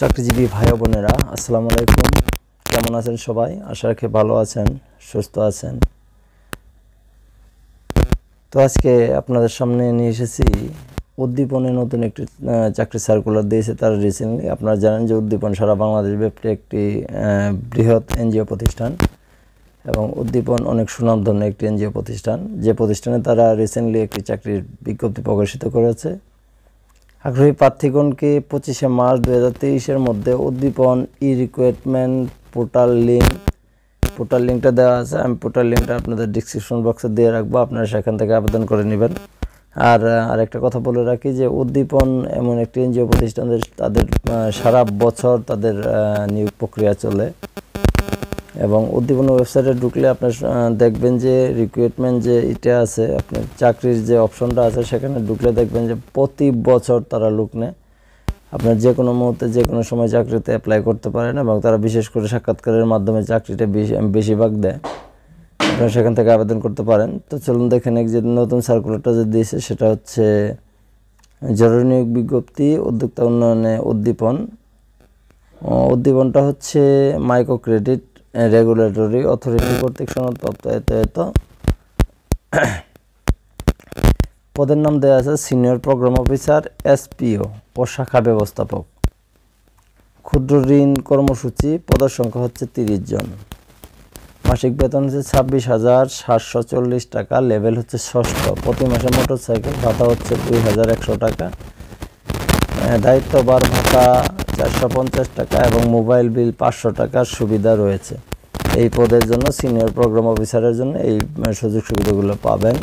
চাকরিজীবী ভাই বোনেরা আসসালামু আলাইকুম কেমন আছেন সবাই আশা রাখি ভালো আছেন সুস্থ আছেন তো আজকে আপনাদের সামনে নিয়ে এসেছি উদ্দীপনে নতুন একটি চাকরি সার্কুলার দিয়েছে তারা রিসেন্টলি আপনারা জানেন যে উদ্দীপন সারা বাংলাদেশ ব্যাপী একটি বৃহৎ এনজিও প্রতিষ্ঠান এবং উদ্দীপন অনেক সুনামধন্য একটি এনজিও প্রতিষ্ঠান যে প্রতিষ্ঠানে তারা রিসেন্টলি একটি চাকরির বিজ্ঞপ্তি প্রকাশিত করেছে আগ্রহী প্রার্থীগণকে পঁচিশে মার্চ দু হাজার তেইশের মধ্যে Uddipan e recruitment portal link portal লিঙ্কটা দেওয়া আছে আমি পোর্টাল লিঙ্কটা আপনাদের ডিসক্রিপশন বক্সে দিয়ে রাখবো আপনারা সেখান থেকে আবেদন করে নেবেন আর আরেকটা কথা বলে রাখি যে উদ্দীপন এমন একটি এনজিও প্রতিষ্ঠানদের তাদের সারা বছর তাদের নিয়োগ প্রক্রিয়া চলে এবং উদ্দীপন ওয়েবসাইটে ঢুকলে আপনার দেখবেন যে রিক্রুটমেন্ট যে এটা আছে আপনার চাকরির যে অপশনটা আছে সেখানে ঢুকলে দেখবেন যে প্রতি বছর তারা লোক নেয় আপনার যে কোনো মুহূর্তে যে কোনো সময় চাকরিতে অ্যাপ্লাই করতে পারেন এবং তারা বিশেষ করে সাক্ষাৎকারের মাধ্যমে চাকরিটা বেশিরভাগ দেয় আপনারা সেখান থেকে আবেদন করতে পারেন তো চলুন দেখেন যে নতুন সার্কুলারটা যে দিয়েছে সেটা হচ্ছে জরুরি নিয়োগ বিজ্ঞপ্তি উদ্যোক্তা উন্নয়নে উদ্দীপন উদ্দীপনটা হচ্ছে মাইক্রো ক্রেডিট রেগুলেটরি অথরিটি কর্তৃক সনদপ্রাপ্ত এত এত পদের নাম দেওয়া আছে সিনিয়র প্রোগ্রাম অফিসার এসপিও ও শাখা ব্যবস্থাপক ক্ষুদ্র ঋণ কর্মসূচি পদের সংখ্যা হচ্ছে তিরিশ জন মাসিক বেতন হচ্ছে ছাব্বিশ হাজার সাতশো চল্লিশ টাকা লেভেল হচ্ছে ষষ্ঠ প্রতি মাসে মোটরসাইকেল ভাতা হচ্ছে দুই হাজার একশো টাকা দায়িত্ব বার ভাতা চারশো টাকা এবং মোবাইল বিল পাঁচশো টাকার সুবিধা রয়েছে এই পদের জন্য সিনিয়র প্রোগ্রাম অফিসারের জন্য এই সুযোগ সুবিধাগুলো পাবেন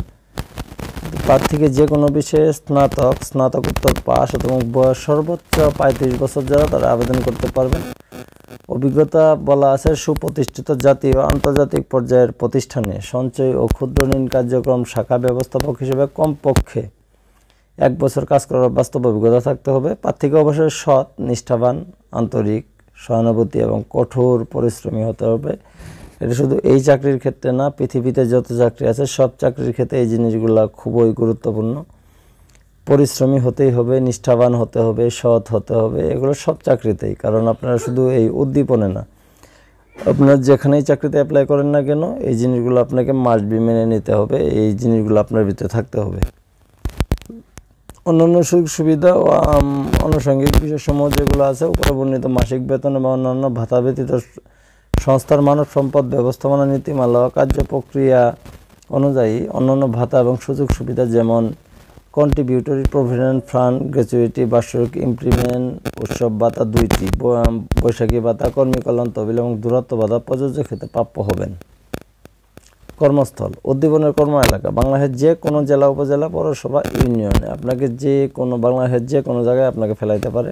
প্রার্থীকে যে কোনো বিষয়ে স্নাতক স্নাতকোত্তর পাস এবং বয়স সর্বোচ্চ পঁয়ত্রিশ বছর যারা তারা আবেদন করতে পারবেন অভিজ্ঞতা বলা আছে সুপ্রতিষ্ঠিত জাতীয় আন্তর্জাতিক পর্যায়ের প্রতিষ্ঠানে সঞ্চয় ও ক্ষুদ্র ঋণ কার্যক্রম শাখা ব্যবস্থাপক হিসেবে কমপক্ষে এক বছর কাজ করার বাস্তব অভিজ্ঞতা থাকতে হবে প্রার্থীকে অবশ্যই সৎ নিষ্ঠাবান আন্তরিক সহানুভূতি এবং কঠোর পরিশ্রমী হতে হবে এটা শুধু এই চাকরির ক্ষেত্রে না পৃথিবীতে যত চাকরি আছে সব চাকরির ক্ষেত্রে এই জিনিসগুলো খুবই গুরুত্বপূর্ণ পরিশ্রমী হতেই হবে নিষ্ঠাবান হতে হবে সৎ হতে হবে এগুলো সব চাকরিতেই কারণ আপনারা শুধু এই উদ্দীপনে না আপনার যেখানেই চাকরিতে অ্যাপ্লাই করেন না কেন এই জিনিসগুলো আপনাকে মাস্ট বি মেনে নিতে হবে এই জিনিসগুলো আপনার ভিতরে থাকতে হবে অন্যান্য সুযোগ সুবিধা ও আনুষঙ্গিক বিষয়সমূহ যেগুলো আছে উপরে বর্ণিত মাসিক বেতন এবং অন্যান্য ভাতা ব্যতীত সংস্থার মানব সম্পদ ব্যবস্থাপনা নীতিমালা কার্য প্রক্রিয়া অনুযায়ী অন্যান্য ভাতা এবং সুযোগ সুবিধা যেমন কন্ট্রিবিউটরি প্রভিডেন্ট ফান্ড গ্র্যাচুইটি বার্ষিক ইমপ্লিমেন্ট উৎসব ভাতা দুইটি বৈশাখী ভাতা কর্মী কল্যাণ তহবিল এবং দূরত্ব ভাতা প্রযোজ্য ক্ষেত্রে প্রাপ্য হবেন কর্মস্থল উদ্দীপনের কর্ম এলাকা বাংলাদেশের যে কোনো জেলা উপজেলা পৌরসভা ইউনিয়নে আপনাকে যে কোনো বাংলাদেশের যে কোনো জায়গায় আপনাকে ফেলাইতে পারে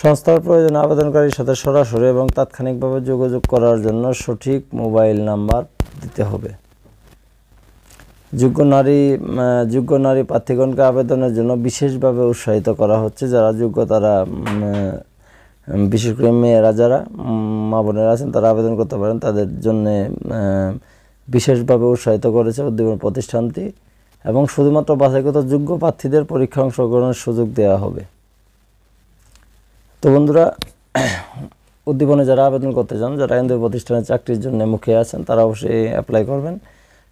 সংস্থার প্রয়োজনে আবেদনকারীর সাথে সরাসরি এবং তাৎক্ষণিকভাবে যোগাযোগ করার জন্য সঠিক মোবাইল নাম্বার দিতে হবে যোগ্য নারী যোগ্য নারী প্রার্থীগণকে আবেদনের জন্য বিশেষভাবে উৎসাহিত করা হচ্ছে যারা যোগ্য তারা বিশেষ করে মেয়েরা যারা মা বোনেরা আছেন তারা আবেদন করতে পারেন তাদের জন্যে বিশেষভাবে উৎসাহিত করেছে উদ্দীপন প্রতিষ্ঠানটি এবং শুধুমাত্র বাছাইগত যোগ্য প্রার্থীদের পরীক্ষা অংশগ্রহণের সুযোগ দেওয়া হবে তো বন্ধুরা উদ্দীপনে যারা আবেদন করতে চান যারা এন্দ্রীয় প্রতিষ্ঠানের চাকরির জন্য মুখে আছেন তারা অবশ্যই অ্যাপ্লাই করবেন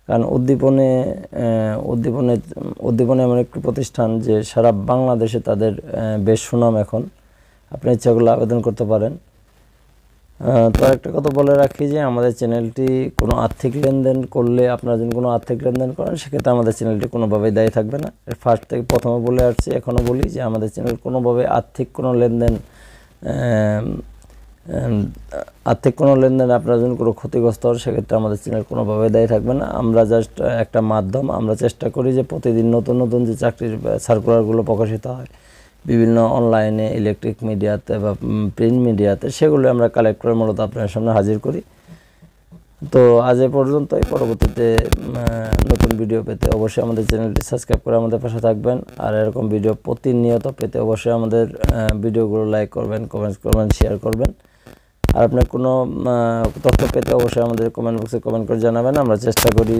কারণ উদ্দীপনে উদ্দীপনে উদ্দীপনে এমন একটি প্রতিষ্ঠান যে সারা বাংলাদেশে তাদের বেশ সুনাম এখন আপনি ইচ্ছা আবেদন করতে পারেন তো একটা কথা বলে রাখি যে আমাদের চ্যানেলটি কোনো আর্থিক লেনদেন করলে আপনারা যদি কোনো আর্থিক লেনদেন করেন সেক্ষেত্রে আমাদের চ্যানেলটি কোনোভাবেই দায়ী থাকবে না ফার্স্ট থেকে প্রথমে বলে আসছি এখনও বলি যে আমাদের চ্যানেল কোনোভাবে আর্থিক কোনো লেনদেন আর্থিক কোনো লেনদেন আপনারা যদি কোনো ক্ষতিগ্রস্ত হন সেক্ষেত্রে আমাদের চ্যানেল কোনোভাবে দায়ী থাকবে না আমরা জাস্ট একটা মাধ্যম আমরা চেষ্টা করি যে প্রতিদিন নতুন নতুন যে চাকরির সার্কুলারগুলো প্রকাশিত হয় বিভিন্ন অনলাইনে ইলেকট্রিক মিডিয়াতে বা প্রিন্ট মিডিয়াতে সেগুলো আমরা কালেক্ট করে মূলত আপনার সামনে হাজির করি তো আজ এ পর্যন্তই পরবর্তীতে নতুন ভিডিও পেতে অবশ্যই আমাদের চ্যানেলটি সাবস্ক্রাইব করে আমাদের পাশে থাকবেন আর এরকম ভিডিও প্রতিনিয়ত পেতে অবশ্যই আমাদের ভিডিওগুলো লাইক করবেন কমেন্টস করবেন শেয়ার করবেন আর আপনার কোনো তথ্য পেতে অবশ্যই আমাদের কমেন্ট বক্সে কমেন্ট করে জানাবেন আমরা চেষ্টা করি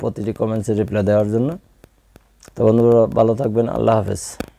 প্রতিটি কমেন্টসে রিপ্লাই দেওয়ার জন্য তো বন্ধুরা ভালো থাকবেন আল্লাহ হাফেজ